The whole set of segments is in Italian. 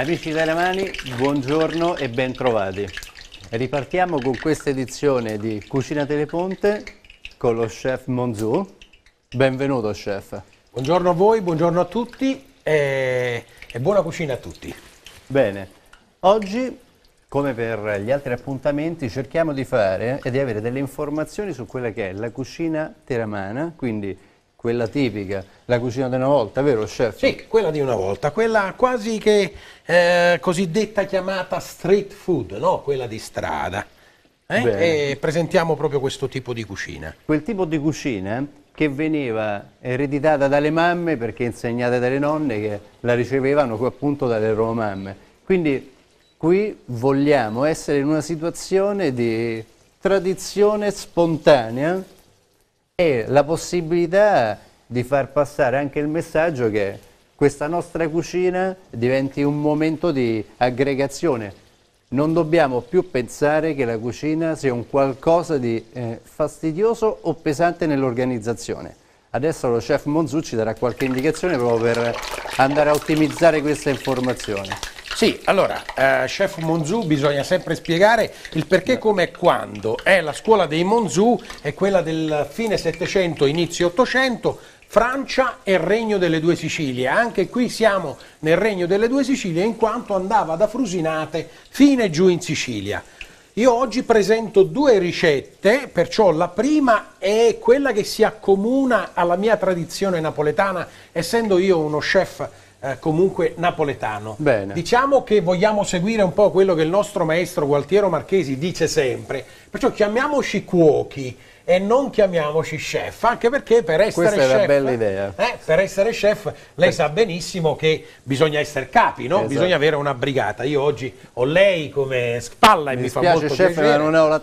Amici Veramani, buongiorno e bentrovati. Ripartiamo con questa edizione di Cucina Teleponte con lo chef Monzù. Benvenuto chef. Buongiorno a voi, buongiorno a tutti e, e buona cucina a tutti. Bene, oggi come per gli altri appuntamenti, cerchiamo di fare e di avere delle informazioni su quella che è la cucina teramana, quindi quella tipica, la cucina di una volta, vero chef? Sì, quella di una volta, quella quasi che eh, cosiddetta chiamata street food, no? quella di strada. Eh? E presentiamo proprio questo tipo di cucina. Quel tipo di cucina che veniva ereditata dalle mamme, perché insegnata dalle nonne che la ricevevano appunto dalle loro mamme. Quindi qui vogliamo essere in una situazione di tradizione spontanea e la possibilità di far passare anche il messaggio che questa nostra cucina diventi un momento di aggregazione. Non dobbiamo più pensare che la cucina sia un qualcosa di eh, fastidioso o pesante nell'organizzazione. Adesso lo chef Monzu ci darà qualche indicazione proprio per andare a ottimizzare questa informazione. Sì, allora, eh, chef Monzù bisogna sempre spiegare il perché, come e quando. Eh, la scuola dei Monzù è quella del fine Settecento, inizio Ottocento, Francia e Regno delle Due Sicilie. Anche qui siamo nel Regno delle Due Sicilie in quanto andava da Frusinate fine giù in Sicilia. Io oggi presento due ricette, perciò la prima è quella che si accomuna alla mia tradizione napoletana, essendo io uno chef eh, comunque napoletano. Bene. Diciamo che vogliamo seguire un po' quello che il nostro maestro Gualtiero Marchesi dice sempre, perciò chiamiamoci cuochi, e non chiamiamoci chef, anche perché per essere Questa chef... Questa è una bella idea. Eh, per essere chef lei sa benissimo che bisogna essere capi, no? esatto. bisogna avere una brigata. Io oggi ho lei come spalla e mi, mi fa molto chef, piacere. Non, la,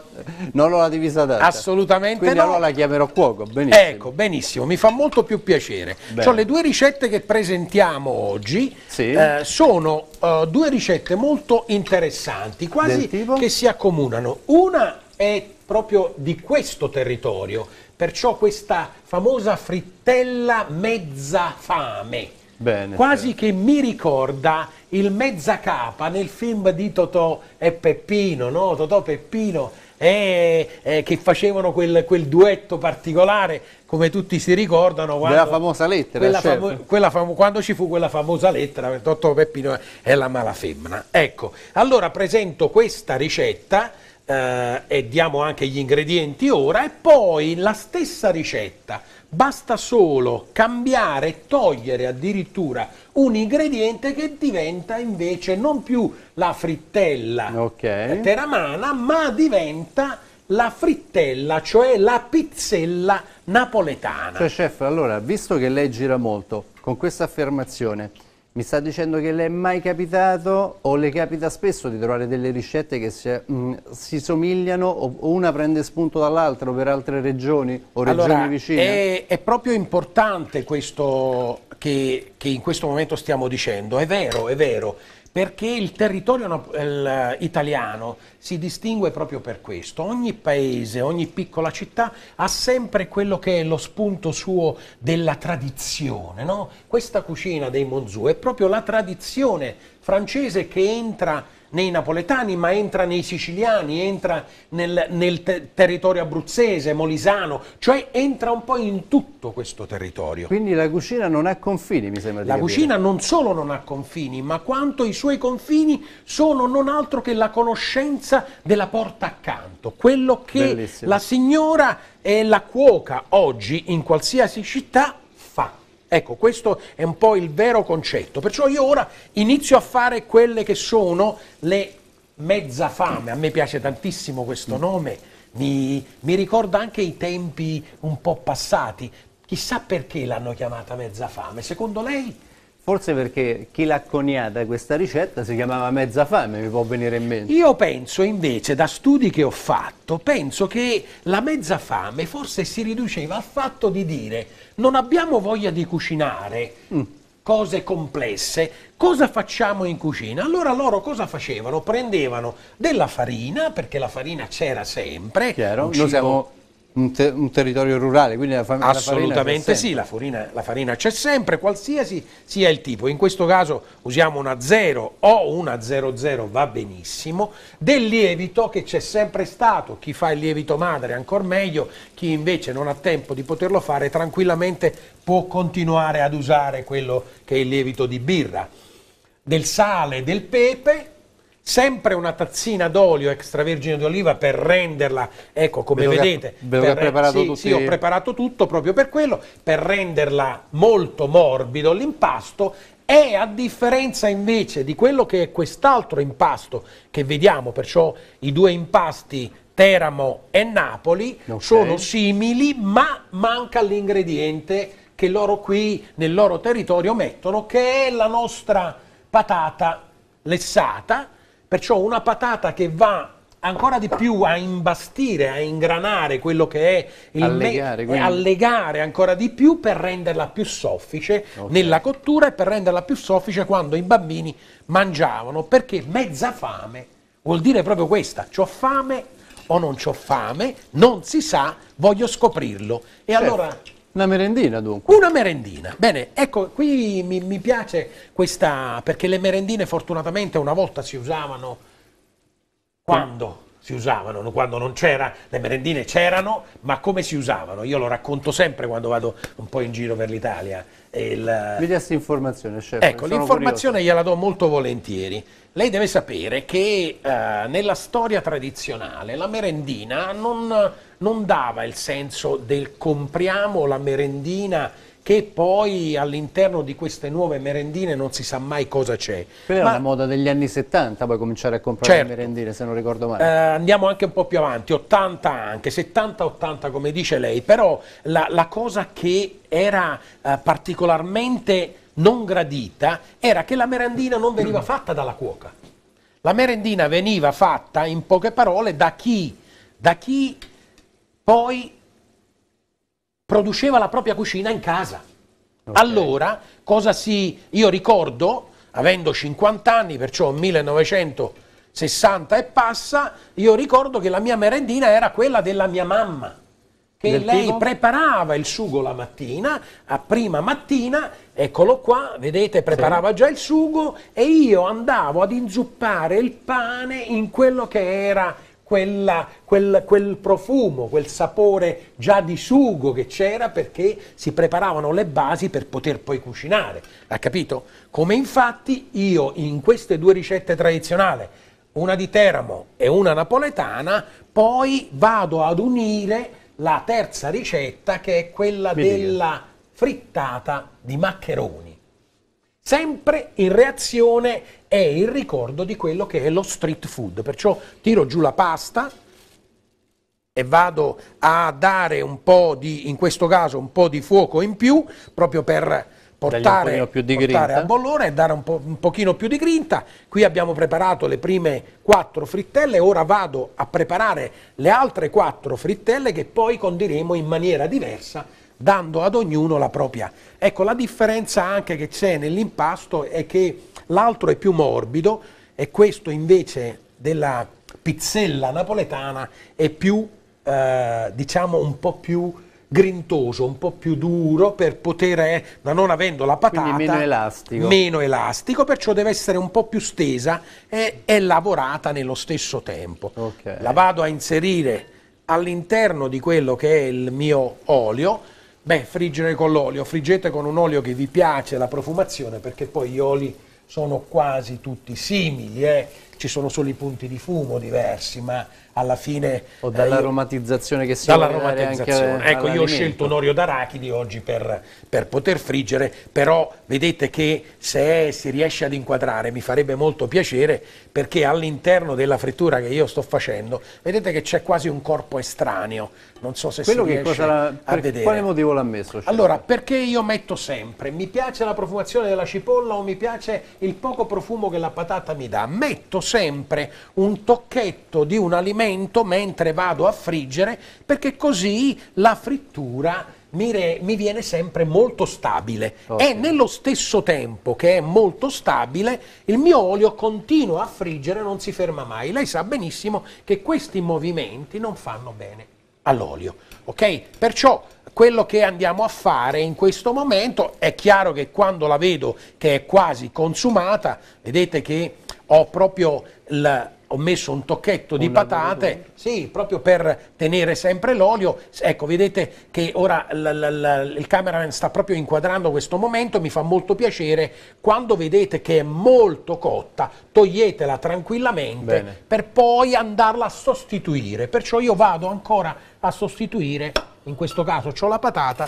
non ho la divisa adatta. Assolutamente Quindi no. allora la chiamerò cuoco, benissimo. Ecco, benissimo, mi fa molto più piacere. Cioè, le due ricette che presentiamo oggi sì. eh, sono eh, due ricette molto interessanti, quasi che si accomunano. Una è proprio di questo territorio, perciò questa famosa frittella mezza fame. Bene, quasi sì. che mi ricorda il mezza capa nel film di Totò e Peppino, no? Totò Peppino eh, eh, che facevano quel, quel, duetto particolare, come tutti si ricordano. Quando, Della famosa lettera, quella certo. famo, quella famo, Quando ci fu quella famosa lettera, Totò Peppino è la mala femmina. Ecco, allora presento questa ricetta eh, e diamo anche gli ingredienti ora e poi la stessa ricetta basta solo cambiare e togliere addirittura un ingrediente che diventa invece non più la frittella okay. Eh, teramana ma diventa la frittella cioè la pizzella napoletana cioè chef allora visto che lei gira molto con questa affermazione mi sta dicendo che le è mai capitato o le capita spesso di trovare delle ricette che si, mh, mm, si somigliano o una prende spunto dall'altra per altre regioni o regioni allora, vicine? È, è proprio importante questo che, che in questo momento stiamo dicendo, è vero, è vero perché il territorio eh, italiano si distingue proprio per questo. Ogni paese, ogni piccola città ha sempre quello che è lo spunto suo della tradizione. No? Questa cucina dei Monzù è proprio la tradizione francese che entra nei napoletani, ma entra nei siciliani, entra nel, nel te territorio abruzzese, molisano, cioè entra un po' in tutto questo territorio. Quindi la cucina non ha confini, mi sembra di La capire. cucina non solo non ha confini, ma quanto i suoi confini sono non altro che la conoscenza della porta accanto, quello che Bellissimo. la signora e la cuoca oggi in qualsiasi città Ecco, questo è un po' il vero concetto. Perciò io ora inizio a fare quelle che sono le mezza fame. A me piace tantissimo questo mm. nome, mi, mi ricorda anche i tempi un po' passati. Chissà perché l'hanno chiamata mezza fame. Secondo lei Forse perché chi l'ha coniata questa ricetta si chiamava mezza fame, mi può venire in mente. Io penso invece, da studi che ho fatto, penso che la mezza fame forse si riduceva al fatto di dire non abbiamo voglia di cucinare mm. cose complesse, cosa facciamo in cucina? Allora loro cosa facevano? Prendevano della farina, perché la farina c'era sempre. Chiaro, noi siamo un, te un territorio rurale, quindi la, fa- Assolutamente sì, la farina, la farina c'è sempre, qualsiasi sia il tipo. In questo caso usiamo una 0 o una 00 va benissimo, del lievito che c'è sempre stato, chi fa il lievito madre ancora meglio, chi invece non ha tempo di poterlo fare tranquillamente può continuare ad usare quello che è il lievito di birra. Del sale, del pepe, sempre una tazzina d'olio extravergine d'oliva per renderla, ecco come Bello vedete, ve l'ho preparato sì, sì, ho preparato tutto proprio per quello, per renderla molto morbido l'impasto e a differenza invece di quello che è quest'altro impasto che vediamo, perciò i due impasti Teramo e Napoli okay. sono simili ma manca l'ingrediente che loro qui nel loro territorio mettono che è la nostra patata lessata Perciò una patata che va ancora di più a imbastire, a ingranare quello che è il legare, me- legare eh, ancora di più per renderla più soffice okay. nella cottura e per renderla più soffice quando i bambini mangiavano, perché mezza fame vuol dire proprio questa, ho fame o non ho fame, non si sa, voglio scoprirlo. E certo. allora una merendina dunque. Una merendina. Bene, ecco, qui mi, mi piace questa, perché le merendine fortunatamente una volta si usavano quando? si usavano, quando non c'era, le merendine c'erano, ma come si usavano? Io lo racconto sempre quando vado un po' in giro per l'Italia. Il... Mi desse informazione, chef. Ecco, l'informazione gliela do molto volentieri. Lei deve sapere che eh, nella storia tradizionale la merendina non non dava il senso del compriamo la merendina che poi all'interno di queste nuove merendine non si sa mai cosa c'è. Quella Ma, era la moda degli anni 70, poi cominciare a comprare certo, merendine, se non ricordo male. Eh, andiamo anche un po' più avanti, 80 anche, 70-80 come dice lei, però la, la cosa che era eh, particolarmente non gradita era che la merendina non veniva fatta dalla cuoca. La merendina veniva fatta, in poche parole, da chi? Da chi poi produceva la propria cucina in casa. Okay. Allora, cosa si... Io ricordo, avendo 50 anni, perciò 1960 e passa, io ricordo che la mia merendina era quella della mia mamma che Del lei tipo? preparava il sugo la mattina, a prima mattina, eccolo qua, vedete, preparava sì. già il sugo e io andavo ad inzuppare il pane in quello che era quella, quel, quel profumo, quel sapore già di sugo che c'era perché si preparavano le basi per poter poi cucinare. Ha capito? Come infatti io in queste due ricette tradizionali, una di Teramo e una napoletana, poi vado ad unire la terza ricetta che è quella della frittata di maccheroni sempre in reazione è il ricordo di quello che è lo street food. Perciò tiro giù la pasta e vado a dare un po' di, in questo caso, un po' di fuoco in più, proprio per portare, portare a bollone e dare un, po', un pochino più di grinta. Qui abbiamo preparato le prime quattro frittelle, ora vado a preparare le altre quattro frittelle che poi condiremo in maniera diversa dando ad ognuno la propria. Ecco, la differenza anche che c'è nell'impasto è che l'altro è più morbido e questo invece della pizzella napoletana è più, eh, diciamo, un po' più grintoso, un po' più duro per poter, da eh, non avendo la patata, Quindi meno elastico. meno elastico, perciò deve essere un po' più stesa e, e lavorata nello stesso tempo. Okay. La vado a inserire all'interno di quello che è il mio olio, Beh, friggere con l'olio, friggete con un olio che vi piace la profumazione perché poi gli oli sono quasi tutti simili, eh? ci sono solo i punti di fumo diversi, ma alla fine... O dall'aromatizzazione eh, che si dall'aromatizzazione. Anche ecco, io ho scelto un olio d'arachidi oggi per, per, poter friggere, però vedete che se si riesce ad inquadrare mi farebbe molto piacere perché all'interno della frittura che io sto facendo, vedete che c'è quasi un corpo estraneo, non so se Quello si riesce cosa, per, a vedere. Quale motivo l'ha messo? Cioè? Allora, perché io metto sempre, mi piace la profumazione della cipolla o mi piace il poco profumo che la patata mi dà, metto sempre un tocchetto di un alimento mentre vado a friggere perché così la frittura mi, re, mi viene sempre molto stabile okay. e nello stesso tempo che è molto stabile il mio olio continua a friggere, non si ferma mai. Lei sa benissimo che questi movimenti non fanno bene all'olio, ok? Perciò quello che andiamo a fare in questo momento è chiaro che quando la vedo che è quasi consumata, vedete che ho proprio il, ho messo un tocchetto di un patate, sì, proprio per tenere sempre l'olio. Ecco, vedete che ora l, l, l, il cameraman sta proprio inquadrando questo momento, mi fa molto piacere. Quando vedete che è molto cotta, toglietela tranquillamente Bene. per poi andarla a sostituire. Perciò io vado ancora a sostituire, in questo caso ho la patata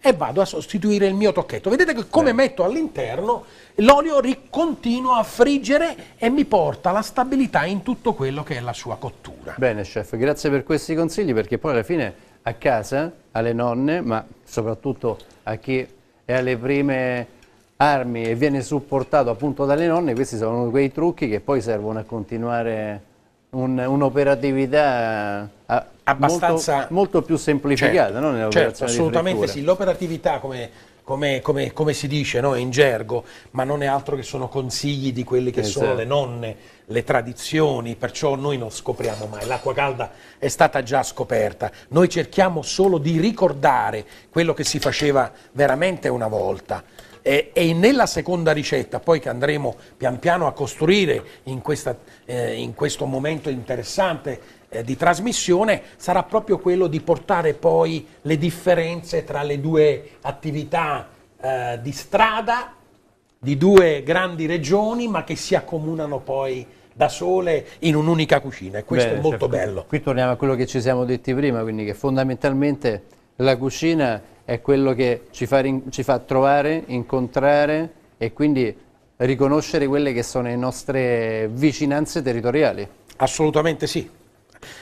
e vado a sostituire il mio tocchetto. Vedete che come sì. Eh. metto all'interno l'olio continua a friggere e mi porta la stabilità in tutto quello che è la sua cottura. Bene chef, grazie per questi consigli perché poi alla fine a casa, alle nonne, ma soprattutto a chi è alle prime armi e viene supportato appunto dalle nonne, questi sono quei trucchi che poi servono a continuare un'operatività eh, abbastanza molto, molto, più semplificata certo, no? nell'operazione certo, assolutamente sì, l'operatività come come, come, come, si dice no? in gergo, ma non è altro che sono consigli di quelle che esatto. sono le esatto. nonne, le tradizioni, perciò noi non scopriamo mai, l'acqua calda è stata già scoperta, noi cerchiamo solo di ricordare quello che si faceva veramente una volta eh, e nella seconda ricetta, poi che andremo pian piano a costruire in, questa, eh, in questo momento interessante eh, di trasmissione, sarà proprio quello di portare poi le differenze tra le due attività eh, di strada di due grandi regioni, ma che si accomunano poi da sole in un'unica cucina e questo Bene, è molto certo. bello. Qui torniamo a quello che ci siamo detti prima, quindi che fondamentalmente la cucina è quello che ci fa, ci fa trovare, incontrare e quindi riconoscere quelle che sono le nostre vicinanze territoriali. Assolutamente sì.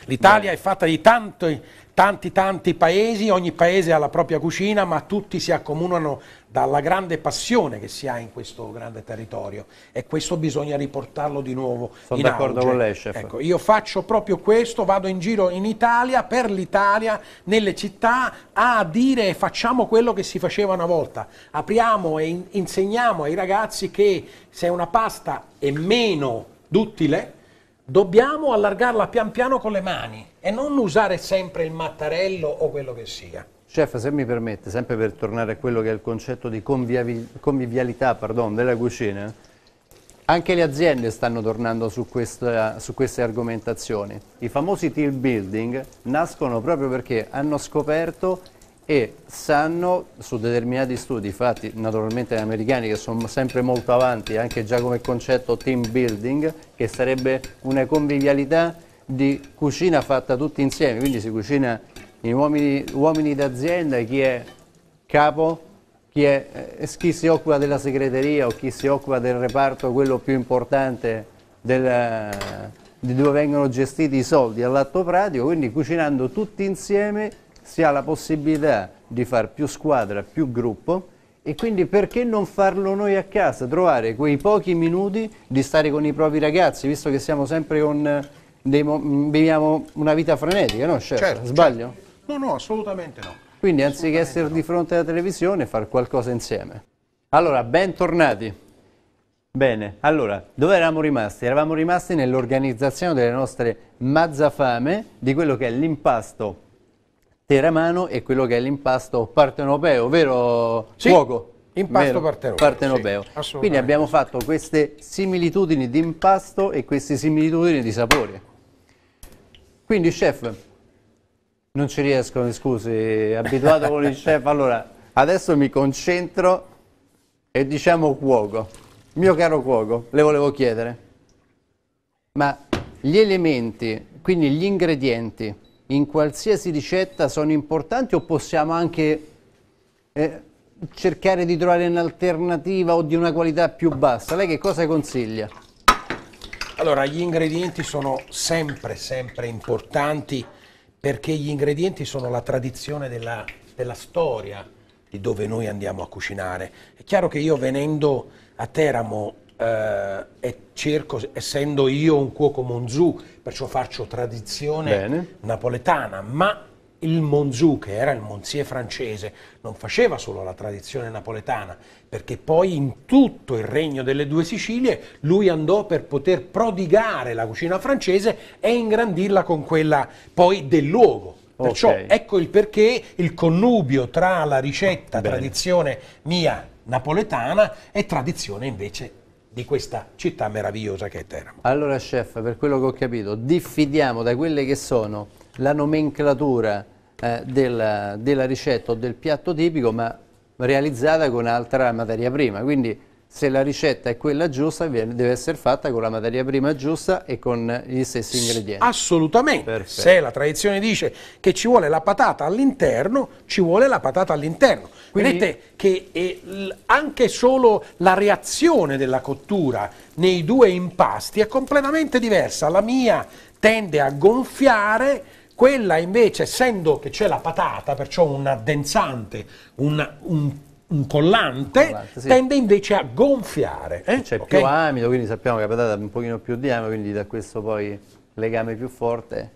L'Italia è fatta di tanti, tanti, tanti paesi, ogni paese ha la propria cucina, ma tutti si accomunano dalla grande passione che si ha in questo grande territorio e questo bisogna riportarlo di nuovo Sono d'accordo con lei, chef. Ecco, io faccio proprio questo, vado in giro in Italia, per l'Italia, nelle città, a dire facciamo quello che si faceva una volta. Apriamo e in insegniamo ai ragazzi che se una pasta è meno duttile, dobbiamo allargarla pian piano con le mani e non usare sempre il mattarello o quello che sia. Chef, se mi permette, sempre per tornare a quello che è il concetto di convivialità pardon, della cucina, anche le aziende stanno tornando su, questa, su queste argomentazioni. I famosi team building nascono proprio perché hanno scoperto e sanno su determinati studi fatti naturalmente americani che sono sempre molto avanti anche già come concetto team building che sarebbe una convivialità di cucina fatta tutti insieme quindi si cucina in uomini, uomini d'azienda chi è capo chi, è, eh, chi, si occupa della segreteria o chi si occupa del reparto quello più importante della, di dove vengono gestiti i soldi all'atto pratico quindi cucinando tutti insieme si ha la possibilità di fare più squadra, più gruppo e quindi perché non farlo noi a casa, trovare quei pochi minuti di stare con i propri ragazzi, visto che siamo sempre con, eh, dei, mm, viviamo una vita frenetica, no? Certo, certo sbaglio? Certo. No, no, assolutamente no. Quindi anziché essere no. di fronte alla televisione, fare qualcosa insieme. Allora, bentornati. Bene, allora, dove eravamo rimasti? Eravamo rimasti nell'organizzazione delle nostre mazzafame, di quello che è l'impasto Teramano e quello che è l'impasto partenopeo, vero sì. Fuoco? Impasto partenopeo. partenopeo. Sì, Quindi abbiamo fatto queste similitudini di impasto e queste similitudini di sapore. Quindi chef, non ci riesco, mi scusi, abituato con il chef, allora adesso mi concentro e diciamo cuoco. Mio caro cuoco, le volevo chiedere, ma gli elementi, quindi gli ingredienti in qualsiasi ricetta sono importanti o possiamo anche eh, cercare di trovare un'alternativa o di una qualità più bassa? Lei che cosa consiglia? Allora, gli ingredienti sono sempre, sempre importanti perché gli ingredienti sono la tradizione della, della storia di dove noi andiamo a cucinare. È chiaro che io venendo a Teramo eh, e cerco, essendo io un cuoco monzù, perciò faccio tradizione Bene. napoletana, ma il Monzù, che era il Monzier francese, non faceva solo la tradizione napoletana, perché poi in tutto il regno delle due Sicilie lui andò per poter prodigare la cucina francese e ingrandirla con quella poi del luogo. Perciò okay. ecco il perché il connubio tra la ricetta, Bene. tradizione mia napoletana e tradizione invece di questa città meravigliosa che è Teramo. Allora chef, per quello che ho capito, diffidiamo da quelle che sono la nomenclatura eh, della, della ricetta o del piatto tipico, ma realizzata con altra materia prima, quindi se la ricetta è quella giusta deve essere fatta con la materia prima giusta e con gli stessi ingredienti. Assolutamente, Perfetto. se la tradizione dice che ci vuole la patata all'interno, ci vuole la patata all'interno. Vedete che eh, anche solo la reazione della cottura nei due impasti è completamente diversa, la mia tende a gonfiare quella invece, essendo che c'è la patata, perciò un addensante, un, un un collante, collante sì. tende invece a gonfiare. Eh? C'è okay? più amido, quindi sappiamo che la patata ha un pochino più di amido, quindi da questo poi legame più forte.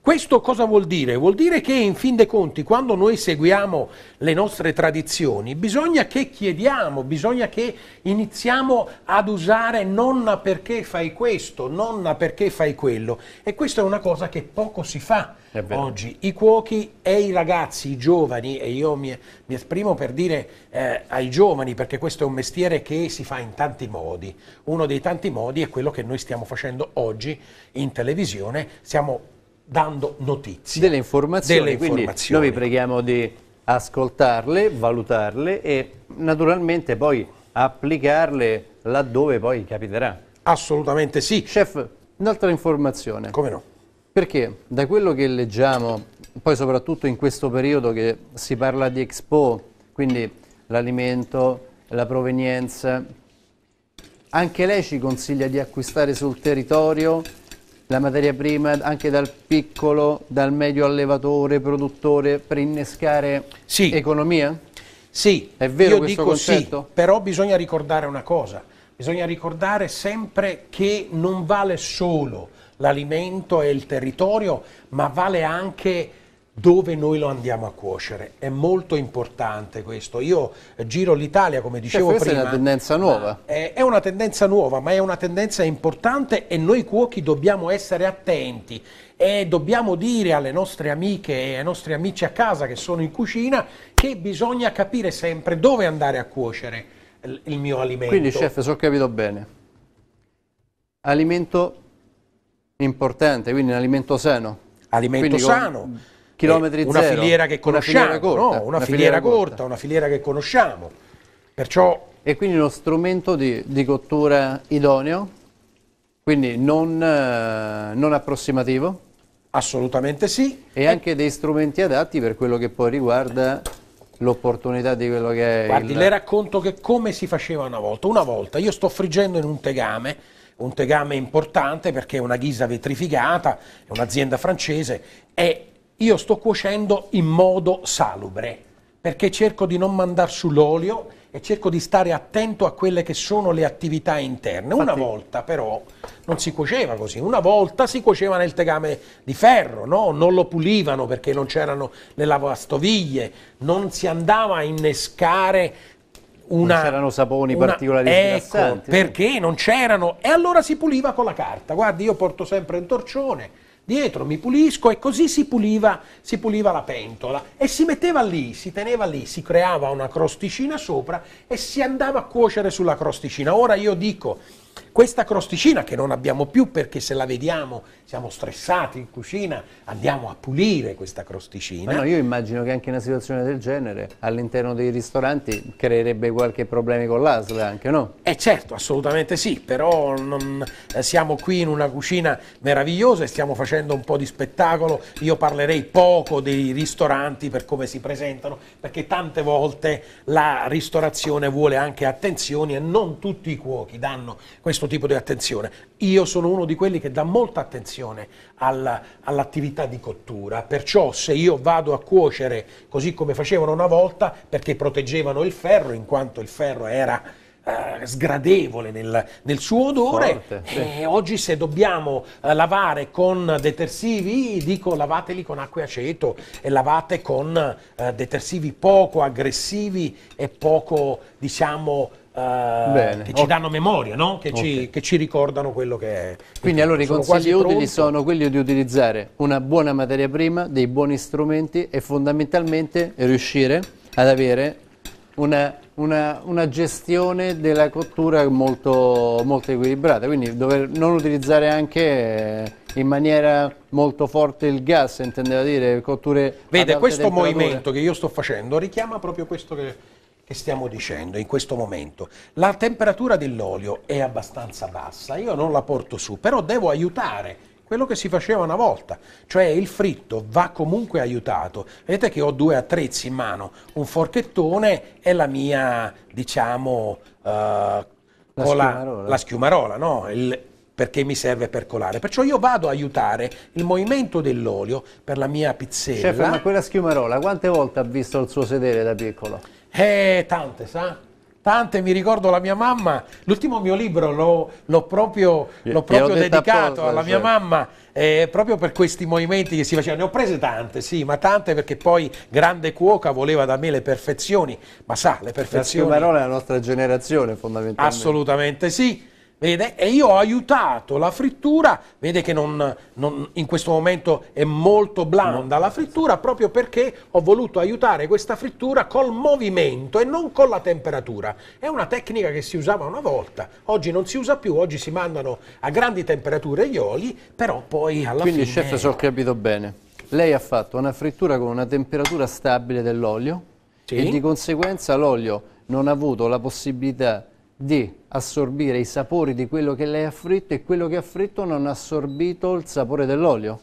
Questo cosa vuol dire? Vuol dire che in fin dei conti quando noi seguiamo le nostre tradizioni bisogna che chiediamo, bisogna che iniziamo ad usare nonna perché fai questo, nonna perché fai quello e questa è una cosa che poco si fa oggi. I cuochi e i ragazzi, i giovani, e io mi, mi esprimo per dire eh, ai giovani perché questo è un mestiere che si fa in tanti modi. Uno dei tanti modi è quello che noi stiamo facendo oggi in televisione, siamo dando notizie. Delle informazioni, delle informazioni. noi vi preghiamo di ascoltarle, valutarle e naturalmente poi applicarle laddove poi capiterà. Assolutamente sì. Chef, un'altra informazione. Come no? Perché da quello che leggiamo, poi soprattutto in questo periodo che si parla di Expo, quindi l'alimento, la provenienza, anche lei ci consiglia di acquistare sul territorio la materia prima anche dal piccolo, dal medio allevatore, produttore per innescare sì. economia? Sì, è vero io dico concetto? sì, però bisogna ricordare una cosa, bisogna ricordare sempre che non vale solo l'alimento e il territorio, ma vale anche dove noi lo andiamo a cuocere. È molto importante questo. Io giro l'Italia, come dicevo cioè, prima. È una tendenza nuova. È, una tendenza nuova, ma è una tendenza importante e noi cuochi dobbiamo essere attenti e dobbiamo dire alle nostre amiche e ai nostri amici a casa che sono in cucina che bisogna capire sempre dove andare a cuocere il mio alimento. Quindi, chef, se ho capito bene, alimento importante, quindi un alimento sano. Alimento quindi, sano. Con chilometri una zero, filiera che conosciamo, una filiera corta, no, una, una, filiera filiera corta, corta. una filiera che conosciamo. Perciò e quindi uno strumento di, di cottura idoneo, quindi non, eh, non, approssimativo? Assolutamente sì. E, e anche dei strumenti adatti per quello che poi riguarda l'opportunità di quello che è Guardi, il... le racconto che come si faceva una volta. Una volta io sto friggendo in un tegame, un tegame importante perché è una ghisa vetrificata, è un'azienda francese, è io sto cuocendo in modo salubre, perché cerco di non mandare sull'olio e cerco di stare attento a quelle che sono le attività interne. Una Infatti, volta però non si cuoceva così, una volta si cuoceva nel tegame di ferro, no? non lo pulivano perché non c'erano le lavastoviglie, non si andava a innescare una, non c'erano saponi una, particolari ecco, perché non c'erano e allora si puliva con la carta guardi io porto sempre un torcione dietro, mi pulisco e così si puliva, si puliva la pentola e si metteva lì, si teneva lì, si creava una crosticina sopra e si andava a cuocere sulla crosticina. Ora io dico questa crosticina che non abbiamo più perché se la vediamo siamo stressati in cucina, andiamo a pulire questa crosticina. No, io immagino che anche una situazione del genere all'interno dei ristoranti creerebbe qualche problema con l'ASL anche, no? Eh certo, assolutamente sì, però non, eh, siamo qui in una cucina meravigliosa e stiamo facendo un po' di spettacolo. Io parlerei poco dei ristoranti per come si presentano, perché tante volte la ristorazione vuole anche attenzioni e non tutti i cuochi danno questo tipo di attenzione. Io sono uno di quelli che dà molta attenzione alla, all'attività di cottura, perciò se io vado a cuocere così come facevano una volta, perché proteggevano il ferro, in quanto il ferro era eh, sgradevole nel, nel, suo odore. Forte, sì. Eh, oggi se dobbiamo eh, lavare con detersivi, dico lavateli con acqua e aceto e lavate con uh, detersivi poco aggressivi e poco, diciamo, eh, Bene, che ci danno memoria, no? che, okay. ci, che, ci, ricordano quello che è. Quindi allora i consigli utili pronto. sono quelli di utilizzare una buona materia prima, dei buoni strumenti e fondamentalmente riuscire ad avere una, una, una gestione della cottura molto, molto, equilibrata, quindi dover non utilizzare anche eh, in maniera molto forte il gas, intendeva dire, cotture... Vede, questo movimento che io sto facendo richiama proprio questo che che stiamo dicendo in questo momento. La temperatura dell'olio è abbastanza bassa, io non la porto su, però devo aiutare quello che si faceva una volta, cioè il fritto va comunque aiutato. Vedete che ho due attrezzi in mano, un forchettone e la mia, diciamo, uh, la, schiumarola. La, schiumarola, no? il, perché mi serve per colare. Perciò io vado a aiutare il movimento dell'olio per la mia pizzella. Chef, ma quella schiumarola quante volte ha visto il suo sedere da piccolo? Eh, tante, sa? Tante, mi ricordo la mia mamma, l'ultimo mio libro l'ho, proprio, eh, l'ho eh, proprio dedicato alla mia cioè. mamma, eh, proprio per questi movimenti che si facevano. Ne ho prese tante, sì, ma tante perché poi grande cuoca voleva da me le perfezioni, ma sa, le perfezioni... La parola è la nostra generazione fondamentalmente. Assolutamente sì, vede? E io ho aiutato la frittura, vede che non, non, in questo momento è molto blanda la frittura, proprio perché ho voluto aiutare questa frittura col movimento e non con la temperatura. È una tecnica che si usava una volta, oggi non si usa più, oggi si mandano a grandi temperature gli oli, però poi alla Quindi, fine... Quindi chef, se ho capito bene, lei ha fatto una frittura con una temperatura stabile dell'olio sì. e di conseguenza l'olio non ha avuto la possibilità di assorbire i sapori di quello che lei ha fritto e quello che ha fritto non ha assorbito il sapore dell'olio.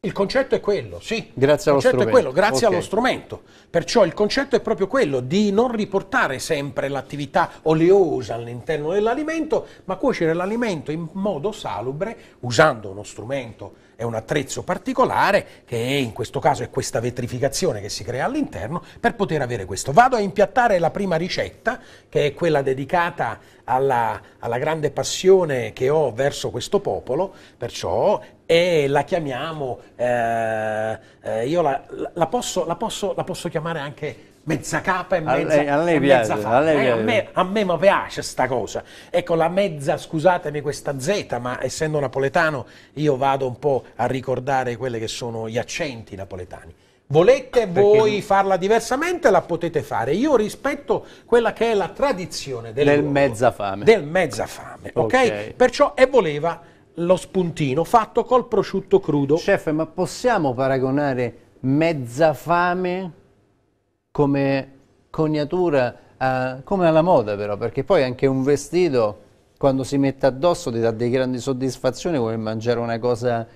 Il concetto è quello, sì. Grazie, allo strumento. Quello, grazie okay. allo strumento. Perciò il concetto è proprio quello di non riportare sempre l'attività oleosa all'interno dell'alimento, ma cuocere l'alimento in modo salubre usando uno strumento è un attrezzo particolare che in questo caso è questa vetrificazione che si crea all'interno per poter avere questo. Vado a impiattare la prima ricetta che è quella dedicata alla, alla grande passione che ho verso questo popolo, perciò e la chiamiamo, eh, eh io la, la, posso, la, posso, la posso chiamare anche mezza capa e mezza, a lei, a lei piace, mezza a, lei eh, a, me, me piace sta cosa. Ecco, la mezza, scusatemi questa Z, ma essendo napoletano io vado un po' a ricordare quelli che sono gli accenti napoletani. Volete voi Perché... farla diversamente, la potete fare. Io rispetto quella che è la tradizione del, del mezzafame. Del mezzafame, okay? ok? Perciò e voleva lo spuntino fatto col prosciutto crudo. Chef, ma possiamo paragonare mezzafame come coniatura, eh, come alla moda però, perché poi anche un vestito quando si mette addosso ti dà dei grandi soddisfazioni come mangiare una cosa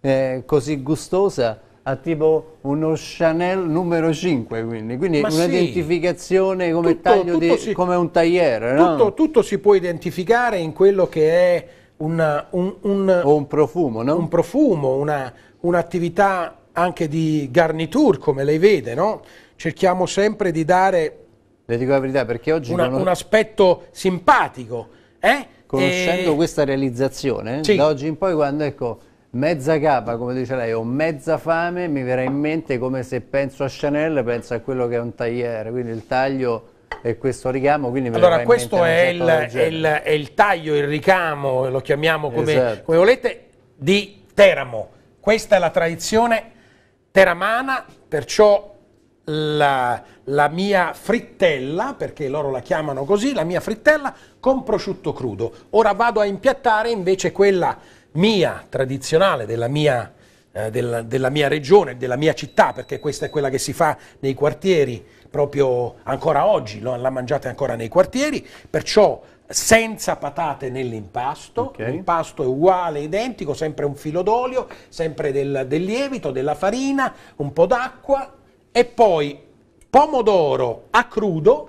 eh, così gustosa a tipo uno Chanel numero 5 quindi, quindi un'identificazione sì. come, come, un tagliere tutto, no? tutto, si può identificare in quello che è una, un, un, un, profumo, no? un profumo un'attività anche di garniture come lei vede no? cerchiamo sempre di dare Le dico la verità, perché oggi una, un aspetto simpatico. Eh? Conoscendo e... questa realizzazione, sì. da oggi in poi quando ecco mezza capa, come dice lei, o mezza fame, mi verrà in mente come se penso a Chanel, penso a quello che è un tagliere, quindi il taglio e questo ricamo. Quindi allora questo è il, è, il, è il, taglio, il ricamo, lo chiamiamo come, esatto. come volete, di Teramo. Questa è la tradizione teramana, perciò la, la, mia frittella, perché loro la chiamano così, la mia frittella con prosciutto crudo. Ora vado a impiattare invece quella mia tradizionale della mia, eh, della, della mia regione, della mia città, perché questa è quella che si fa nei quartieri proprio ancora oggi, no? la mangiate ancora nei quartieri, perciò senza patate nell'impasto, okay. l'impasto è uguale, identico, sempre un filo d'olio, sempre del, del lievito, della farina, un po' d'acqua, e poi pomodoro a crudo,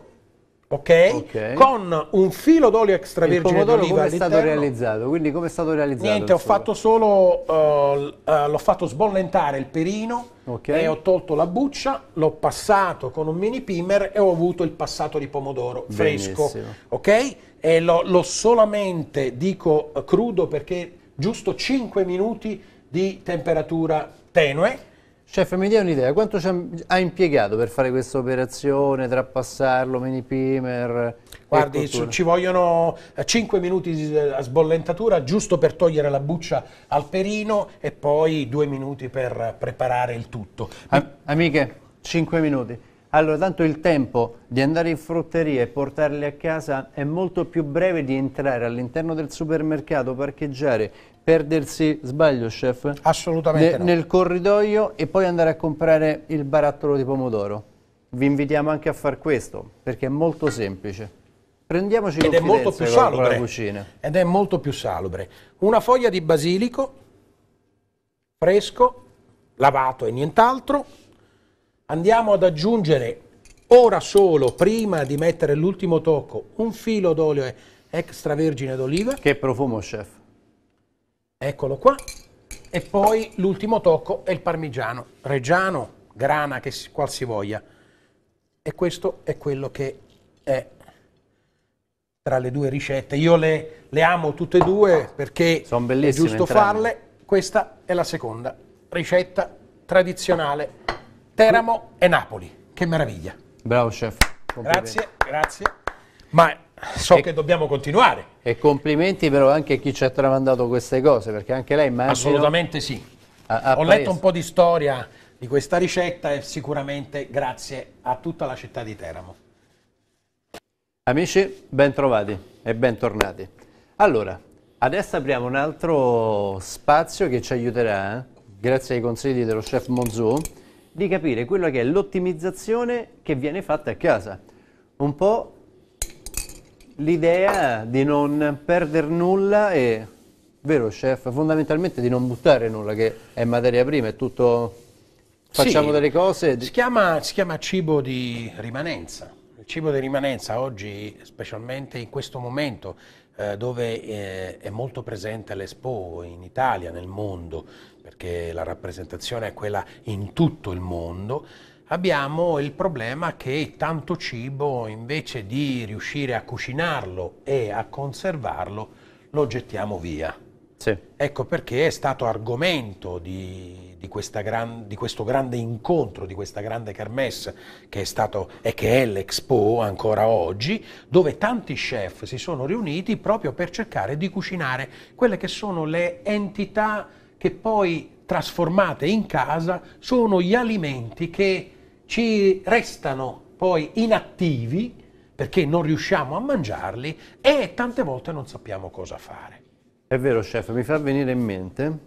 ok? Con un filo d'olio extravergine d'oliva come è stato realizzato? Quindi come è stato realizzato? Niente, ho fatto solo, uh, uh, l'ho fatto sbollentare il perino okay. e ho tolto la buccia, l'ho passato con un mini primer e ho avuto il passato di pomodoro Benissimo. fresco, ok? E l'ho solamente, dico eh, crudo perché giusto 5 minuti di temperatura tenue Chef, cioè, mi dia un'idea, quanto ha impiegato per fare questa operazione, trapassarlo, mini primer? Guardi, ci vogliono 5 eh, minuti di eh, sbollentatura giusto per togliere la buccia al perino e poi 2 minuti per preparare il tutto. Am amiche, 5 minuti. Allora, tanto il tempo di andare in frutteria e portarli a casa è molto più breve di entrare all'interno del supermercato, parcheggiare, perdersi, sbaglio chef? Assolutamente ne, no. Nel corridoio e poi andare a comprare il barattolo di pomodoro. Vi invitiamo anche a far questo, perché è molto semplice. Prendiamoci Ed è molto più salubre. la cucina. Ed è molto più salubre. Una foglia di basilico, fresco, lavato e nient'altro. Andiamo ad aggiungere ora solo, prima di mettere l'ultimo tocco, un filo d'olio extravergine d'oliva. Che profumo, chef! eccolo qua, e poi l'ultimo tocco è il parmigiano, reggiano, grana, che si, qual si voglia. E questo è quello che è tra le due ricette. Io le, le amo tutte e due perché Sono è giusto farle. Questa è la seconda ricetta tradizionale. Teramo e Napoli. Che meraviglia. Bravo chef. Grazie, grazie. Ma so e, che dobbiamo continuare. E complimenti però anche a chi ci ha tramandato queste cose, perché anche lei immagino... Assolutamente sì. A, a Ho paese. letto un po' di storia di questa ricetta e sicuramente grazie a tutta la città di Teramo. Amici, bentrovati e bentornati. Allora, adesso apriamo un altro spazio che ci aiuterà, eh, grazie ai consigli dello chef Monzou, di capire quella che è l'ottimizzazione che viene fatta a casa. Un po' l'idea di non perdere nulla e, vero chef, fondamentalmente di non buttare nulla, che è materia prima, è tutto... Facciamo sì, delle cose... Si chiama, si chiama cibo di rimanenza. Il cibo di rimanenza oggi, specialmente in questo momento, eh, dove eh, è molto presente l'Expo in Italia, nel mondo, perché la rappresentazione è quella in tutto il mondo, abbiamo il problema che tanto cibo invece di riuscire a cucinarlo e a conservarlo lo gettiamo via. Sì. Ecco perché è stato argomento di, di, gran, di, questo grande incontro, di questa grande kermesse che è stato e che è l'Expo ancora oggi, dove tanti chef si sono riuniti proprio per cercare di cucinare quelle che sono le entità che poi trasformate in casa sono gli alimenti che ci restano poi inattivi perché non riusciamo a mangiarli e tante volte non sappiamo cosa fare. È vero chef, mi fa venire in mente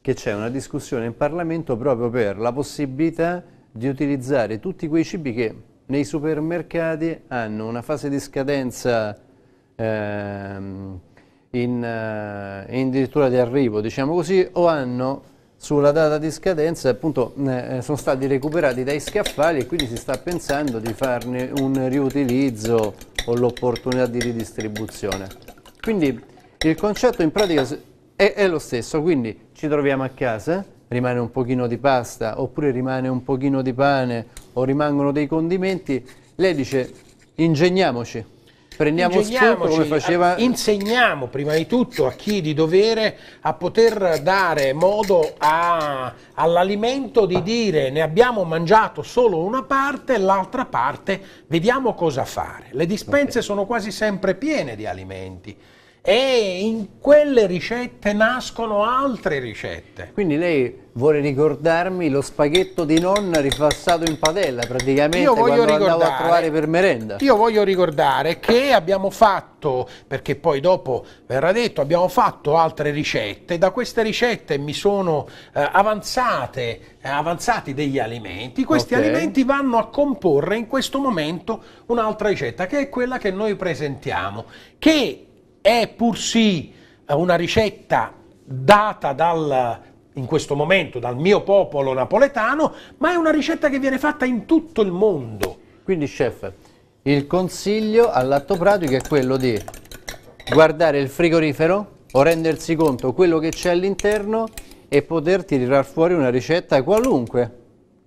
che c'è una discussione in Parlamento proprio per la possibilità di utilizzare tutti quei cibi che nei supermercati hanno una fase di scadenza ehm, in, eh, in, dirittura di arrivo, diciamo così, o hanno sulla data di scadenza appunto eh, sono stati recuperati dai scaffali e quindi si sta pensando di farne un riutilizzo o l'opportunità di ridistribuzione quindi il concetto in pratica è, è, lo stesso quindi ci troviamo a casa rimane un pochino di pasta oppure rimane un pochino di pane o rimangono dei condimenti lei dice ingegniamoci Prendiamo spunto come faceva... Insegniamo prima di tutto a chi di dovere a poter dare modo all'alimento di dire ne abbiamo mangiato solo una parte, l'altra parte vediamo cosa fare. Le dispense okay. sono quasi sempre piene di alimenti e in quelle ricette nascono altre ricette. Quindi lei vuole ricordarmi lo spaghetto di nonna rifassato in padella praticamente io voglio andavo a trovare per merenda. Io voglio ricordare che abbiamo fatto, perché poi dopo verrà detto, abbiamo fatto altre ricette, da queste ricette mi sono eh, avanzate, eh, avanzati degli alimenti, questi okay. alimenti vanno a comporre in questo momento un'altra ricetta che è quella che noi presentiamo, che è pur sì una ricetta data dal, in questo momento dal mio popolo napoletano, ma è una ricetta che viene fatta in tutto il mondo. Quindi chef, il consiglio all'atto pratico è quello di guardare il frigorifero o rendersi conto quello che c'è all'interno e poter tirar fuori una ricetta qualunque.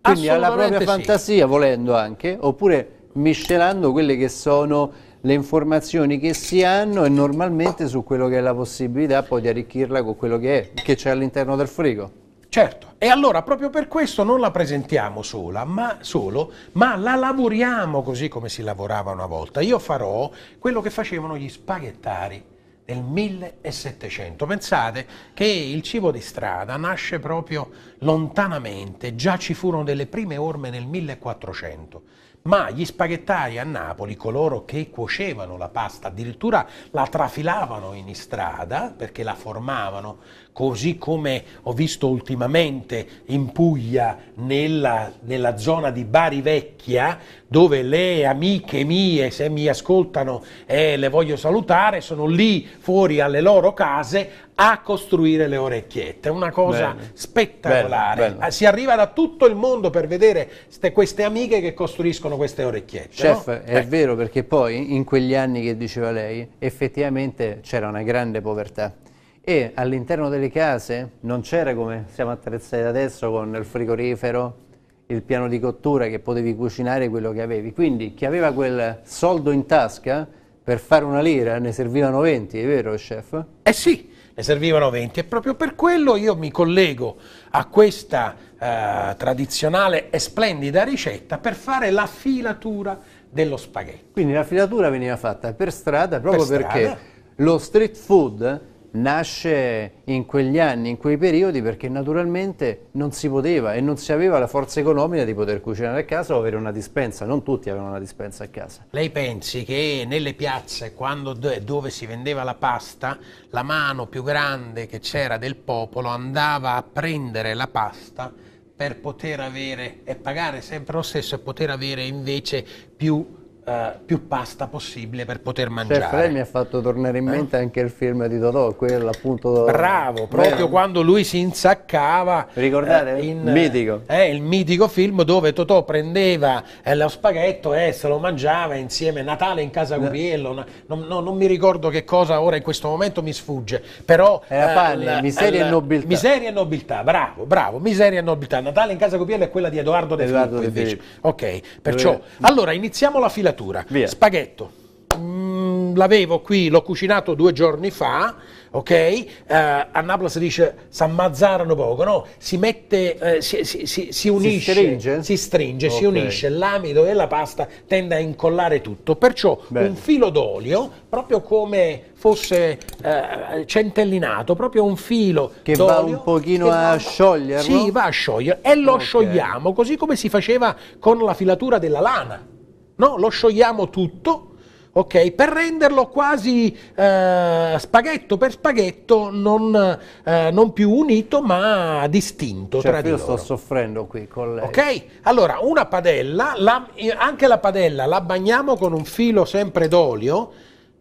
Quindi alla propria fantasia, volendo anche, oppure miscelando quelle che sono le informazioni che si hanno e normalmente su quello che è la possibilità poi di arricchirla con quello che è, che c'è all'interno del frigo. Certo, e allora proprio per questo non la presentiamo sola, ma, solo, ma la lavoriamo così come si lavorava una volta. Io farò quello che facevano gli spaghettari nel 1700. Pensate che il cibo di strada nasce proprio lontanamente, già ci furono delle prime orme nel 1400 ma gli spaghettari a Napoli, coloro che cuocevano la pasta, addirittura la trafilavano in strada perché la formavano, così come ho visto ultimamente in Puglia, nella, nella zona di Bari Vecchia, dove le amiche mie, se mi ascoltano e eh, le voglio salutare, sono lì fuori alle loro case a costruire le orecchiette, una cosa bene, spettacolare. Bene, bene. Si arriva da tutto il mondo per vedere ste, queste amiche che costruiscono queste orecchiette. Chef, no? è eh. vero perché poi in quegli anni che diceva lei effettivamente c'era una grande povertà e all'interno delle case non c'era come siamo attrezzati adesso con il frigorifero, il piano di cottura che potevi cucinare quello che avevi. Quindi chi aveva quel soldo in tasca per fare una lira ne servivano 20, è vero chef? Eh sì, ne servivano 20 e proprio per quello io mi collego a questa eh, tradizionale e splendida ricetta per fare la filatura dello spaghetto. Quindi la filatura veniva fatta per strada proprio per strada. perché lo street food nasce in quegli anni, in quei periodi, perché naturalmente non si poteva e non si aveva la forza economica di poter cucinare a casa o avere una dispensa, non tutti avevano una dispensa a casa. Lei pensi che nelle piazze, quando, dove si vendeva la pasta, la mano più grande che c'era del popolo andava a prendere la pasta per poter avere e pagare sempre lo stesso e poter avere invece più eh, più pasta possibile per poter mangiare. Chef, lei mi ha fatto tornare in eh? mente eh? anche il film di Totò, quello appunto... Bravo, proprio Beh, quando lui si insaccava... Ricordate? Eh, in, mitico. Eh, il mitico film dove Totò prendeva eh, lo spaghetto e se lo mangiava insieme, Natale in casa Curiello, no. non, non, non, mi ricordo che cosa ora in questo momento mi sfugge, però... Era pane, miseria e nobiltà. Miseria e nobiltà, bravo, bravo, miseria e nobiltà. Natale in casa Curiello è quella di Edoardo De Filippo, invece. Ok, perciò... Allora, iniziamo la filatura sfaccettatura. Via. Spaghetto. Mm, l'avevo qui, l'ho cucinato due giorni fa, ok? Eh, a Napoli si dice si s'ammazzarano poco, no? Si mette, eh, si, si, si, si, unisce, si stringe, si, stringe, okay. si unisce, l'amido e la pasta tende a incollare tutto, perciò Bene. un filo d'olio, proprio come fosse eh, centellinato, proprio un filo che va un pochino a sciogliere. scioglierlo? Sì, va a sciogliere e lo okay. sciogliamo, così come si faceva con la filatura della lana no? lo sciogliamo tutto, ok? Per renderlo quasi eh, spaghetto per spaghetto, non, eh, non, più unito ma distinto cioè, tra di loro. Io sto soffrendo qui con lei. Ok? Allora, una padella, la, anche la padella la bagniamo con un filo sempre d'olio,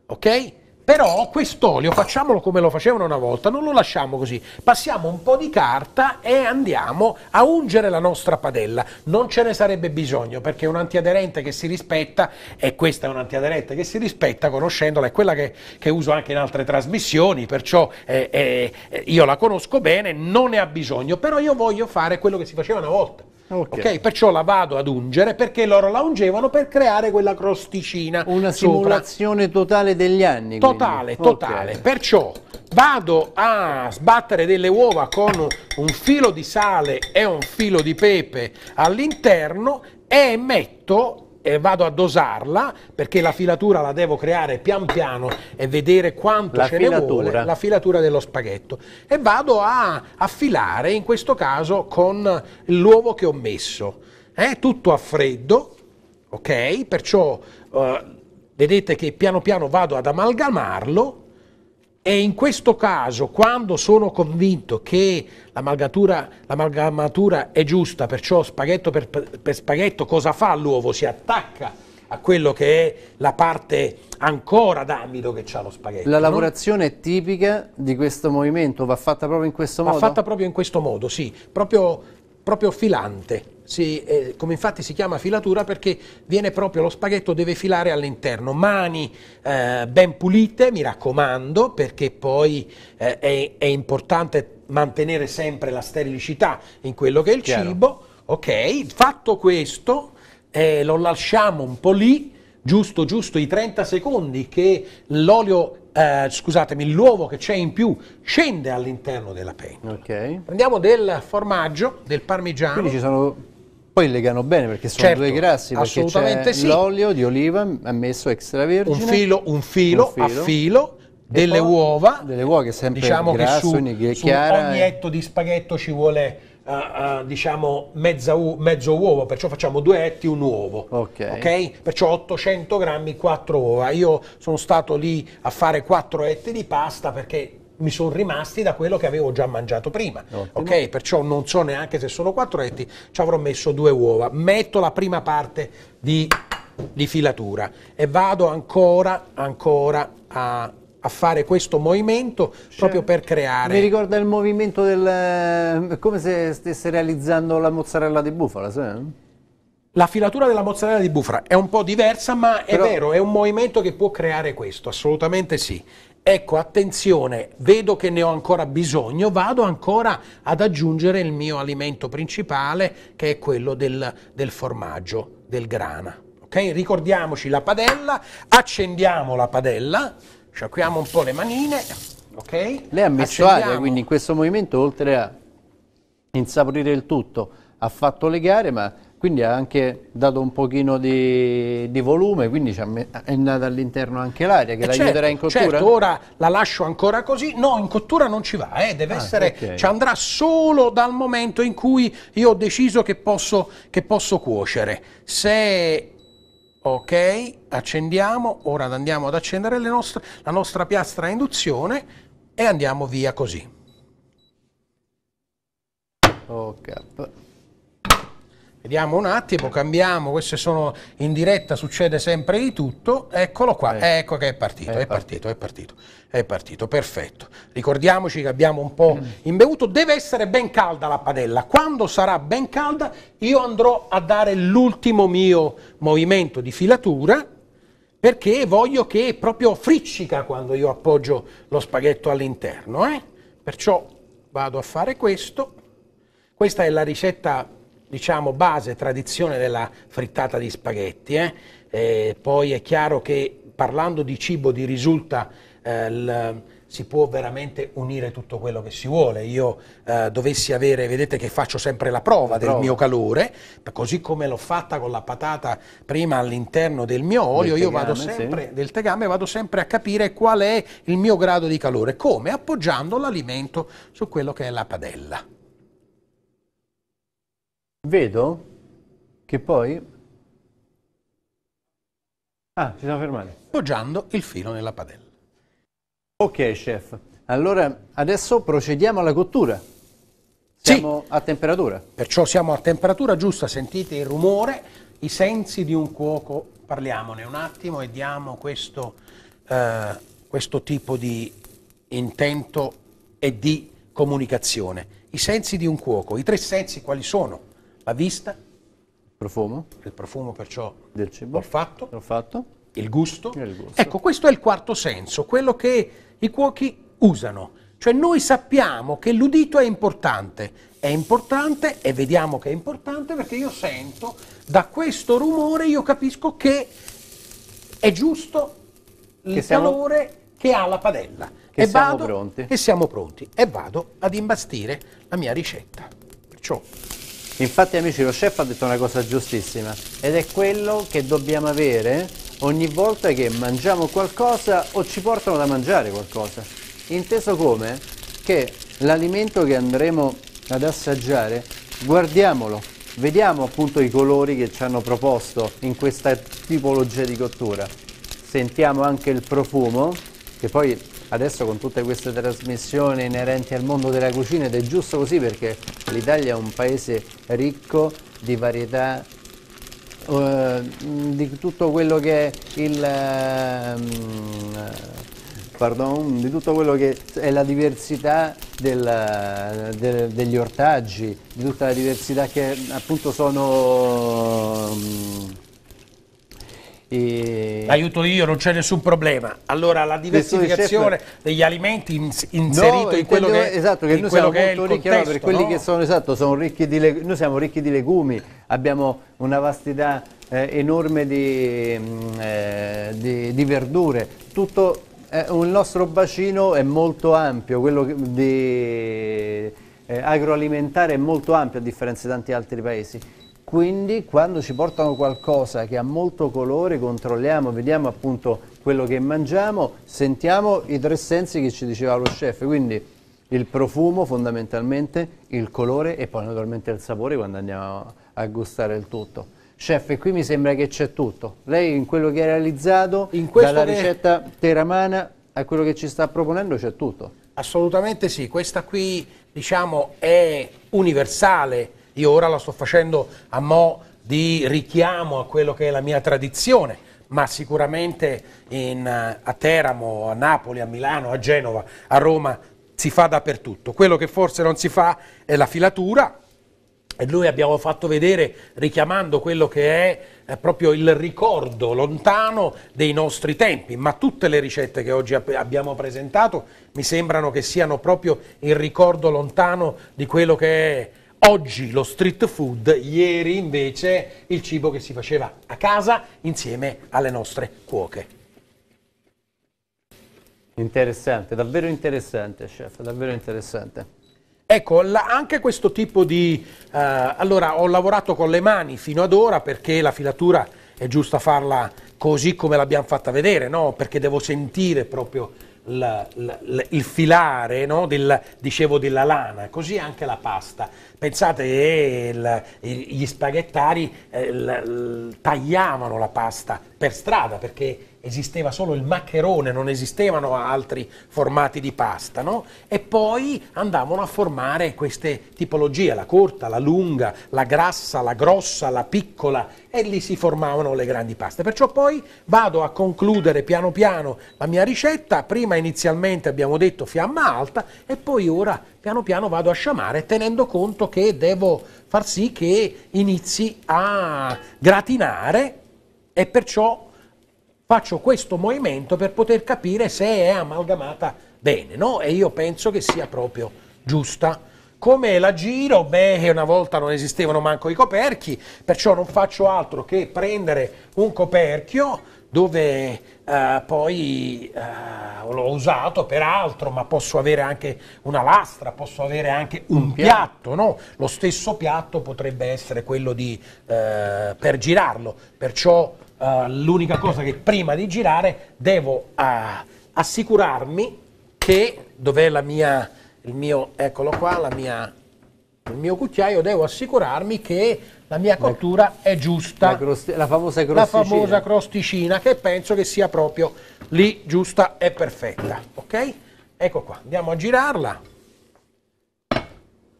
ok? Però quest'olio facciamolo come lo facevano una volta, non lo lasciamo così. Passiamo un po' di carta e andiamo a ungere la nostra padella. Non ce ne sarebbe bisogno perché un antiaderente che si rispetta, e questa è un antiaderente che si rispetta conoscendola, è quella che, che uso anche in altre trasmissioni, perciò eh, eh, io la conosco bene, non ne ha bisogno. Però io voglio fare quello che si faceva una volta. Okay. okay. Perciò la vado ad ungere perché loro la ungevano per creare quella crosticina. Una simulazione sopra. totale degli anni. Totale, quindi. totale. Okay. Perciò vado a sbattere delle uova con un filo di sale e un filo di pepe all'interno e metto e vado a dosarla perché la filatura la devo creare pian piano e vedere quanto la ce filatura. ne vuole la filatura dello spaghetto e vado a affilare in questo caso con l'uovo che ho messo è eh, tutto a freddo ok perciò eh, vedete che piano piano vado ad amalgamarlo e in questo caso, quando sono convinto che l'amalgamatura è giusta, perciò spaghetto per, per spaghetto, cosa fa l'uovo? Si attacca a quello che è la parte ancora d'amido che ha lo spaghetto. La lavorazione no? è tipica di questo movimento, va fatta proprio in questo va modo? Va fatta proprio in questo modo, sì, proprio proprio filante. Si, eh, come infatti si chiama filatura perché viene proprio lo spaghetto deve filare all'interno, mani eh, ben pulite, mi raccomando, perché poi eh, è, è, importante mantenere sempre la sterilicità in quello che è il Chiaro. cibo. Ok, fatto questo, eh, lo lasciamo un po' lì, giusto giusto i 30 secondi che l'olio eh, scusatemi, l'uovo che c'è in più scende all'interno della pentola. Okay. Prendiamo del formaggio, del parmigiano. Quindi ci sono poi legano bene perché sono certo, due grassi, assolutamente sì. l'olio di oliva ammesso extravergine. Un filo, un filo, un filo. a filo delle uova. Delle uova che sempre diciamo grasso, che su, su chiara. un ognetto di spaghetto ci vuole uh, uh, diciamo mezza u- mezzo uovo, perciò facciamo due etti, un uovo. Okay. ok. Perciò 800 grammi, 4 uova. Io sono stato lì a fare 4 etti di pasta perché mi sono rimasti da quello che avevo già mangiato prima. Ottimo. Ok, perciò non so neanche se sono quattro etti, ci avrò messo due uova. Metto la prima parte di, di filatura e vado ancora, ancora a a fare questo movimento cioè, proprio per creare. Mi ricorda il movimento del... Eh, come se stesse realizzando la mozzarella di bufala, sai? La filatura della mozzarella di bufala è un po' diversa, ma Però... è vero, è un movimento che può creare questo, assolutamente sì. Ecco, attenzione, vedo che ne ho ancora bisogno, vado ancora ad aggiungere il mio alimento principale, che è quello del, del formaggio, del grana. Ok? Ricordiamoci la padella, accendiamo la padella, sciacquiamo un po' le manine, ok? Lei ha messo aria, quindi in questo movimento oltre a insaporire il tutto, ha fatto le gare, ma quindi ha anche dato un pochino di, di volume, quindi è nata all'interno anche l'aria che eh l'aiuterà certo, in certo, cottura? Certo, ora la lascio ancora così, no in cottura non ci va, eh, deve ah, essere, okay. ci andrà solo dal momento in cui io ho deciso che posso, che posso cuocere, se Ok, accendiamo, ora andiamo ad accendere nostre, la nostra piastra a induzione e andiamo via così. Oh, cazzo. Vediamo un attimo, cambiamo, queste sono in diretta, succede sempre di tutto. Eccolo qua, eh, ecco che è partito, eh, è, è partito, partito, è partito, è partito, perfetto. Ricordiamoci che abbiamo un po' mm. imbevuto, deve essere ben calda la padella. Quando sarà ben calda io andrò a dare l'ultimo mio movimento di filatura perché voglio che proprio friccica quando io appoggio lo spaghetto all'interno. Eh? Perciò vado a fare questo. Questa è la ricetta diciamo, base, tradizione della frittata di spaghetti. Eh? Eh, poi è chiaro che parlando di cibo di risulta il, eh, si può veramente unire tutto quello che si vuole. Io eh, dovessi avere, vedete che faccio sempre la prova la del prova. mio calore, così come l'ho fatta con la patata prima all'interno del mio olio, del io tegame, vado sempre sì. del tegame, vado sempre a capire qual è il mio grado di calore, come appoggiando l'alimento su quello che è la padella vedo che poi... Ah, ci siamo fermati. Poggiando il filo nella padella. Ok, chef. Allora, adesso procediamo alla cottura. Siamo sì. a temperatura. Perciò siamo a temperatura giusta, sentite il rumore, i sensi di un cuoco. Parliamone un attimo e diamo questo, eh, questo tipo di intento e di comunicazione. I sensi di un cuoco, i tre sensi quali sono? la vista, il profumo, il profumo perciò del cibo, l'olfatto, l'olfatto. Il, gusto. il gusto. Ecco, questo è il quarto senso, quello che i cuochi usano. Cioè noi sappiamo che l'udito è importante, è importante e vediamo che è importante perché io sento da questo rumore, io capisco che è giusto il che siamo... che ha la padella. Che e siamo vado, pronti. E siamo pronti. E vado ad imbastire la mia ricetta. Perciò Infatti amici lo chef ha detto una cosa giustissima ed è quello che dobbiamo avere ogni volta che mangiamo qualcosa o ci portano da mangiare qualcosa. Inteso come che l'alimento che andremo ad assaggiare guardiamolo, vediamo appunto i colori che ci hanno proposto in questa tipologia di cottura. Sentiamo anche il profumo che poi adesso con tutte queste trasmissioni inerenti al mondo della cucina ed è giusto così perché l'Italia è un paese ricco di varietà eh, di tutto quello che è il eh, pardon, di tutto quello che è la diversità del, de, degli ortaggi, di tutta la diversità che appunto sono um, aiuto io, non c'è nessun problema. Allora la diversificazione degli alimenti ins inserito no, in quello che esatto, che noi siamo che molto ricchi, contesto, allora, quelli no? che sono esatto, sono ricchi di legumi, noi siamo ricchi di legumi, abbiamo una vastità eh, enorme di, mm, eh, di, di verdure, tutto eh, il nostro bacino è molto ampio, quello di, eh, agroalimentare è molto ampio a differenza di tanti altri paesi quindi quando ci portano qualcosa che ha molto colore controlliamo, vediamo appunto quello che mangiamo, sentiamo i tre sensi che ci diceva lo chef, quindi il profumo fondamentalmente, il colore e poi naturalmente il sapore quando andiamo a gustare il tutto. Chef, qui mi sembra che c'è tutto. Lei in quello che ha realizzato, dalla che... ricetta teramana a quello che ci sta proponendo c'è tutto. Assolutamente sì, questa qui diciamo è universale, io ora la sto facendo a mo' di richiamo a quello che è la mia tradizione, ma sicuramente in, eh, a Teramo, a Napoli, a Milano, a Genova, a Roma si fa dappertutto. Quello che forse non si fa è la filatura, e noi abbiamo fatto vedere, richiamando quello che è eh, proprio il ricordo lontano dei nostri tempi, ma tutte le ricette che oggi abbiamo presentato mi sembrano che siano proprio il ricordo lontano di quello che è oggi lo street food, ieri invece il cibo che si faceva a casa insieme alle nostre cuoche. Interessante, davvero interessante, chef, davvero interessante. Ecco, la, anche questo tipo di... Eh, allora, ho lavorato con le mani fino ad ora perché la filatura è giusta farla così come l'abbiamo fatta vedere, no? Perché devo sentire proprio la, la, il filare no? Del, dicevo, della lana, così anche la pasta. Pensate che eh, gli spaghettari eh, l, l, tagliavano la pasta per strada perché esisteva solo il maccherone, non esistevano altri formati di pasta, no? E poi andavano a formare queste tipologie, la corta, la lunga, la grassa, la grossa, la piccola, e lì si formavano le grandi paste. Perciò poi vado a concludere piano piano la mia ricetta, prima inizialmente abbiamo detto fiamma alta e poi ora piano piano vado a sciamare tenendo conto che devo far sì che inizi a gratinare e perciò faccio questo movimento per poter capire se è amalgamata bene, no? E io penso che sia proprio giusta. Come la giro? Beh, una volta non esistevano manco i coperchi, perciò non faccio altro che prendere un coperchio dove eh, poi eh, l'ho usato per altro, ma posso avere anche una lastra, posso avere anche un, piatto, piatto no? Lo stesso piatto potrebbe essere quello di, eh, per girarlo, perciò eh, l'unica cosa che prima di girare devo uh, assicurarmi che, dov'è la mia, il mio, eccolo qua, la mia, il mio cucchiaio, devo assicurarmi che la mia cottura la, è giusta. La, crosti, la, famosa crosticina. La famosa crosticina che penso che sia proprio lì giusta e perfetta, ok? Ecco qua, andiamo a girarla.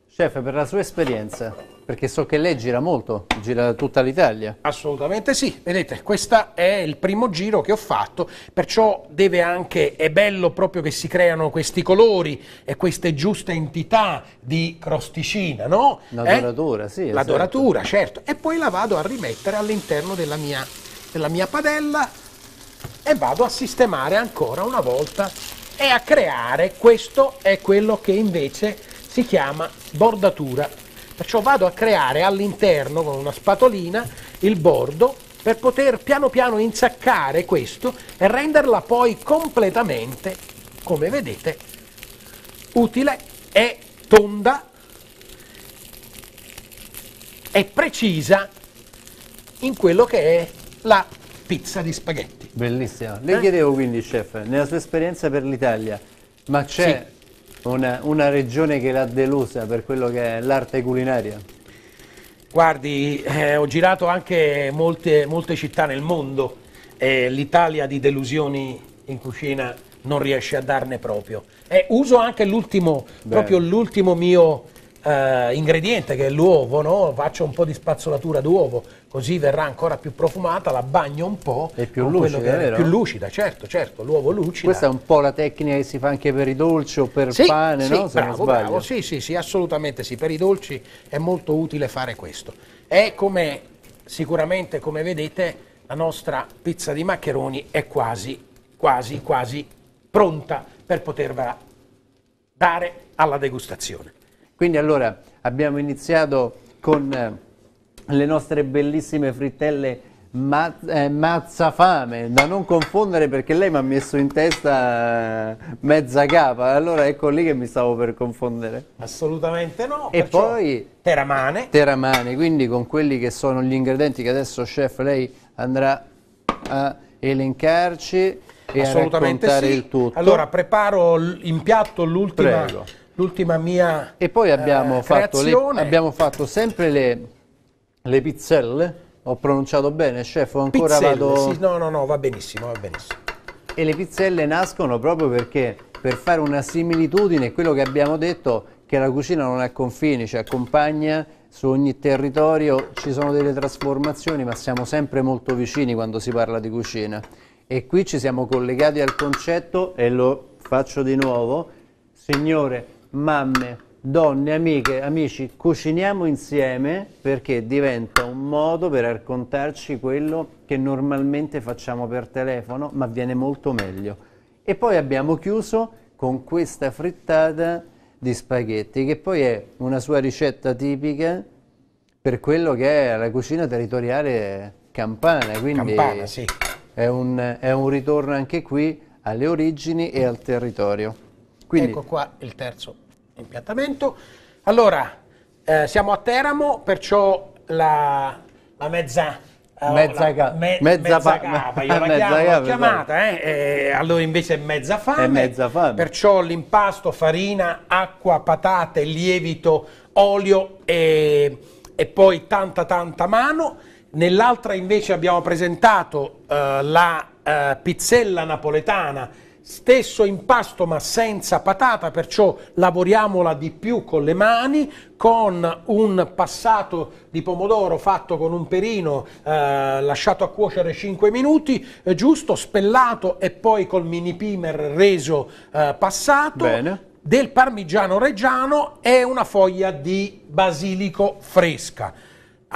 Chef, per la sua esperienza, perché so che lei gira molto, gira tutta l'Italia. Assolutamente sì, vedete, questo è il primo giro che ho fatto, perciò deve anche, è bello proprio che si creano questi colori e queste giuste entità di crosticina, no? La eh? Esatto. doratura, sì. La doratura, certo. E poi la vado a rimettere all'interno della, della mia padella e vado a sistemare ancora una volta e a creare, questo è quello che invece si chiama bordatura Perciò vado a creare all'interno con una spatolina il bordo per poter piano piano insaccare questo e renderla poi completamente, come vedete, utile e tonda e precisa in quello che è la pizza di spaghetti. Bellissima. Le eh? chiedevo quindi, chef, nella sua esperienza per l'Italia, ma c'è sì una, una regione che l'ha delusa per quello che è l'arte culinaria. Guardi, eh, ho girato anche molte, molte città nel mondo e eh, l'Italia di delusioni in cucina non riesce a darne proprio. Eh, uso anche l'ultimo, proprio l'ultimo mio eh, ingrediente che è l'uovo, no? faccio un po' di spazzolatura d'uovo, così verrà ancora più profumata, la bagno un po'. E più lucida, vero? Più lucida, certo, certo, l'uovo lucido. Questa è un po' la tecnica che si fa anche per i dolci o per sì, pane, sì, no? Se bravo, bravo, sì, sì, sì, assolutamente sì, per i dolci è molto utile fare questo. È come sicuramente, come vedete, la nostra pizza di maccheroni è quasi, quasi, quasi pronta per potervela dare alla degustazione. Quindi allora abbiamo iniziato con eh, le nostre bellissime frittelle ma, eh, mazzafame, da non confondere perché lei mi ha messo in testa eh, mezza capa, allora ecco lì che mi stavo per confondere. Assolutamente no. E poi teramane. Teramane, quindi con quelli che sono gli ingredienti che adesso chef lei andrà a elencarci e a raccontare sì. il tutto. Allora preparo in piatto l'ultima l'ultima mia E poi abbiamo, eh, fatto, le, abbiamo fatto, sempre le, le, pizzelle, ho pronunciato bene, chef, ho ancora pizzelle, vado... Sì, no, no, no, va benissimo, va benissimo. E le pizzelle nascono proprio perché per fare una similitudine, quello che abbiamo detto, che la cucina non ha confini, ci accompagna su ogni territorio, ci sono delle trasformazioni, ma siamo sempre molto vicini quando si parla di cucina. E qui ci siamo collegati al concetto, e lo faccio di nuovo, signore, mamme, donne, amiche, amici, cuciniamo insieme perché diventa un modo per raccontarci quello che normalmente facciamo per telefono, ma viene molto meglio. E poi abbiamo chiuso con questa frittata di spaghetti, che poi è una sua ricetta tipica per quello che è la cucina territoriale campana, quindi campana, sì. è, un, è un ritorno anche qui alle origini e al territorio. Quindi, ecco qua il terzo impiantamento. Allora, eh, siamo a Teramo, perciò la, la mezza eh, mezza, la, me, mezza, mezza pa- capa, io la chiamo, chiamata, esatto. eh, eh? allora invece è mezza fame, è mezza fame, perciò l'impasto, farina, acqua, patate, lievito, olio e, e poi tanta tanta mano. Nell'altra invece abbiamo presentato eh, la eh, pizzella napoletana stesso impasto ma senza patata, perciò lavoriamola di più con le mani, con un passato di pomodoro fatto con un perino eh, lasciato a cuocere 5 minuti, eh, giusto, spellato e poi col mini pimer reso eh, passato. Bene del parmigiano reggiano e una foglia di basilico fresca.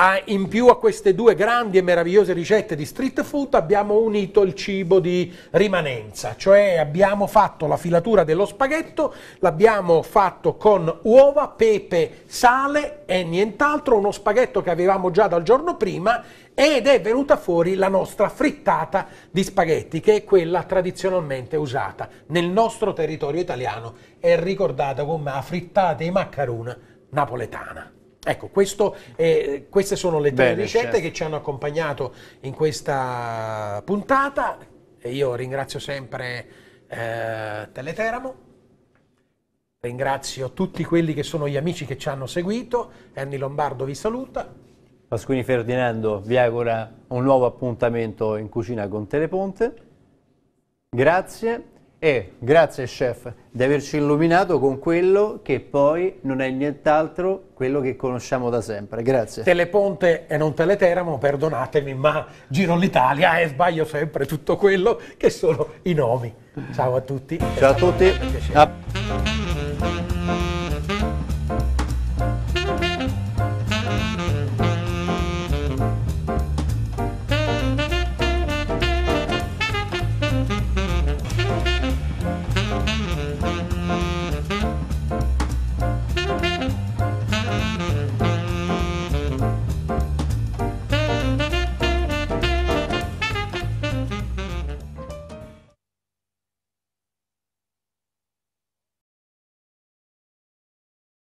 Ah, in più a queste due grandi e meravigliose ricette di street food abbiamo unito il cibo di rimanenza, cioè abbiamo fatto la filatura dello spaghetto, l'abbiamo fatto con uova, pepe, sale e nient'altro, uno spaghetto che avevamo già dal giorno prima ed è venuta fuori la nostra frittata di spaghetti che è quella tradizionalmente usata nel nostro territorio italiano e ricordata come la frittata di maccarona napoletana. Ecco, questo, eh, queste sono le tre ricette certo. che ci hanno accompagnato in questa puntata e io ringrazio sempre eh, Teleteramo. Ringrazio tutti quelli che sono gli amici che ci hanno seguito. Annie Lombardo vi saluta. Pasquini Ferdinando vi augura un nuovo appuntamento in cucina con Teleponte. Grazie e grazie chef di averci illuminato con quello che poi non è nient'altro quello che conosciamo da sempre. Grazie. Teleponte e non Teleteramo, perdonatemi, ma giro l'Italia e sbaglio sempre tutto quello che sono i nomi. Ciao a tutti. Ciao a tutti.